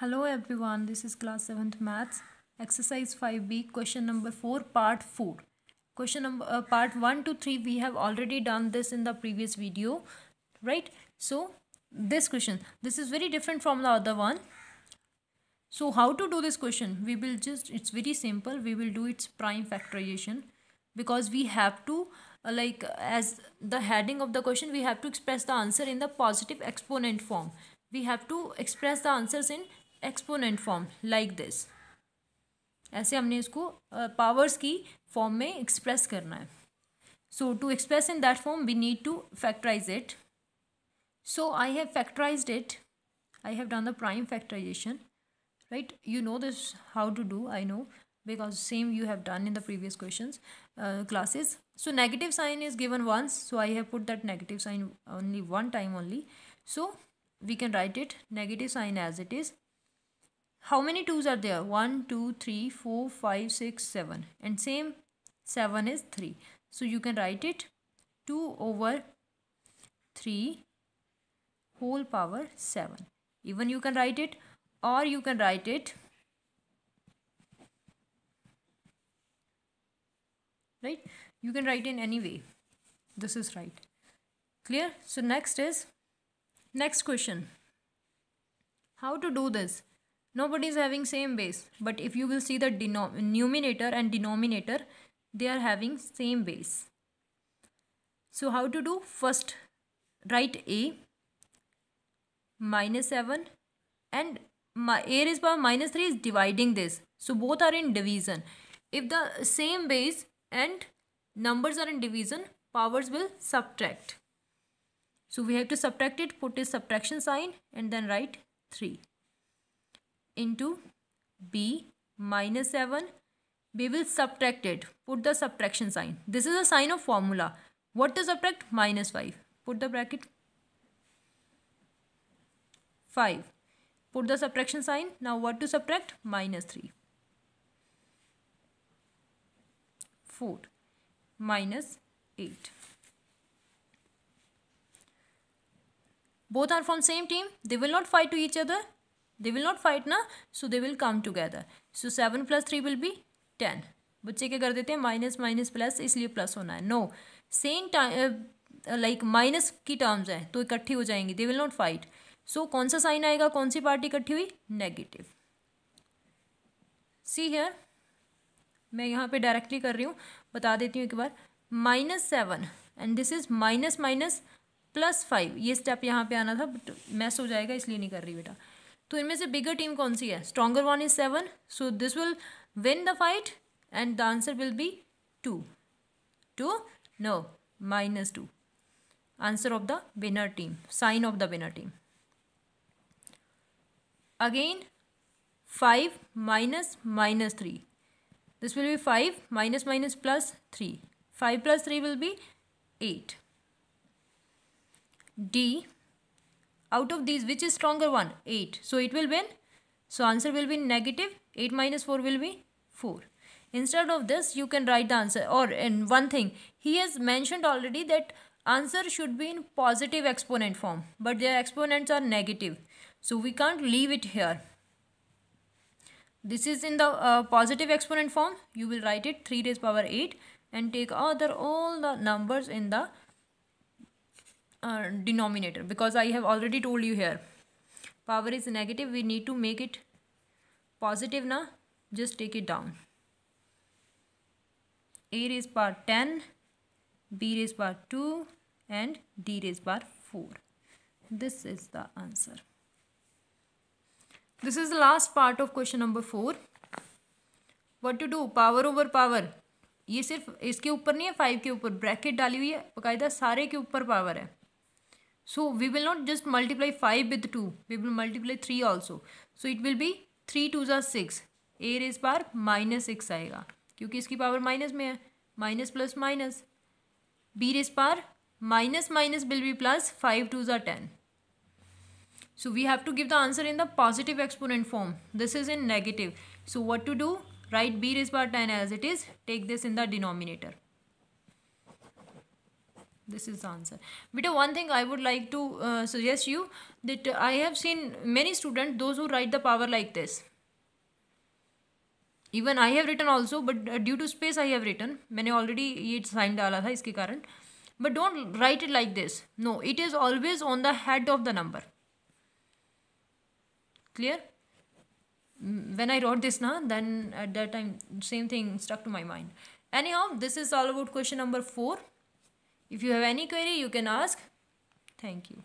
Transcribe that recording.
Hello everyone, this is class 7th maths, exercise 5b, question number 4, part 4. Question number, uh, part 1 to 3, we have already done this in the previous video, right? So, this question, this is very different from the other one. So, how to do this question? We will just, it's very simple, we will do its prime factorization because we have to, uh, like as the heading of the question, we have to express the answer in the positive exponent form. We have to express the answers in Exponent form, like this. ऐसे हमने इसको powers की form में express करना है so to express in that form we need to factorize it so i have factorized it i have done the prime factorization right you know this how to do i know because same you have done in the previous questions uh, classes so negative sign is given once so i have put that negative sign only one time only so we can write it negative sign as it is how many 2's are there 1 2 3 4 5 6 7 and same 7 is 3 so you can write it 2 over 3 whole power 7 even you can write it or you can write it right you can write in any way this is right clear so next is next question how to do this nobody is having same base but if you will see the numerator and denominator they are having same base so how to do first write a minus 7 and my a raised power minus 3 is dividing this so both are in division if the same base and numbers are in division powers will subtract so we have to subtract it put a subtraction sign and then write 3 into b minus 7 we will subtract it put the subtraction sign this is a sign of formula what to subtract minus 5 put the bracket 5 put the subtraction sign now what to subtract minus 3 4 minus 8 both are from same team they will not fight to each other they will not fight ना so they will come together so seven plus three will be ten बच्चे क्या कर देते हैं minus minus plus इसलिए plus होना है no same like minus की टर्म्स हैं तो इकट्ठी हो जाएंगी they will not fight so कौन सा साइन आएगा कौन सी पार्टी इकट्ठी हुई नेगेटिव सी है मैं यहाँ पे डायरेक्टली कर रही हूँ बता देती हूँ एक बार minus seven and this is minus minus plus five ये स्टेप यहाँ पे आना था बट मैस हो जाएगा इसलिए नहीं कर रही बेटा तो इनमें से बिगर टीम कौन सी है stronger one is seven so this will win the fight and the answer will be two two no minus two answer of the winner team sign of the winner team again five minus minus three this will be five minus minus plus three five plus three will be eight डी Out of these, which is stronger one? 8. So it will win. So answer will be negative. 8 minus 4 will be 4. Instead of this, you can write the answer. Or in one thing, he has mentioned already that answer should be in positive exponent form. But their exponents are negative. So we can't leave it here. This is in the uh, positive exponent form. You will write it 3 raised power 8 and take other all the numbers in the uh, denominator because I have already told you here power is negative we need to make it positive now just take it down a raised power 10 b raised power 2 and d raised power 4 this is the answer this is the last part of question number 4 what to do power over power ये सिर्फ इसके ऊपर नहीं है five के ऊपर bracket डाली हुई है बाकायदा सारे के ऊपर पावर है So we will not just multiply 5 with 2. We will multiply 3 also. So it will be 3 2s are 6, a raise power minus 6 six आएगा क्योंकि power minus माइनस में है minus plus minus B raise power minus are ten. so we have to give the answer in the positive exponent form this is in negative so what to do write b raised power 10 as it is take this in the denominator this is the answer But one thing i would like to uh, suggest you that i have seen many students those who write the power like this I have written also, but but uh, due to space i have written मैंने already ये sign डाला था इसके कारण but don't write it like this. No, it is always on the head of the number. Clear? Mm, when I wrote this now, then at that time, same thing stuck to my mind. Anyhow, this is all about question number four. If you have any query, you can ask. Thank you.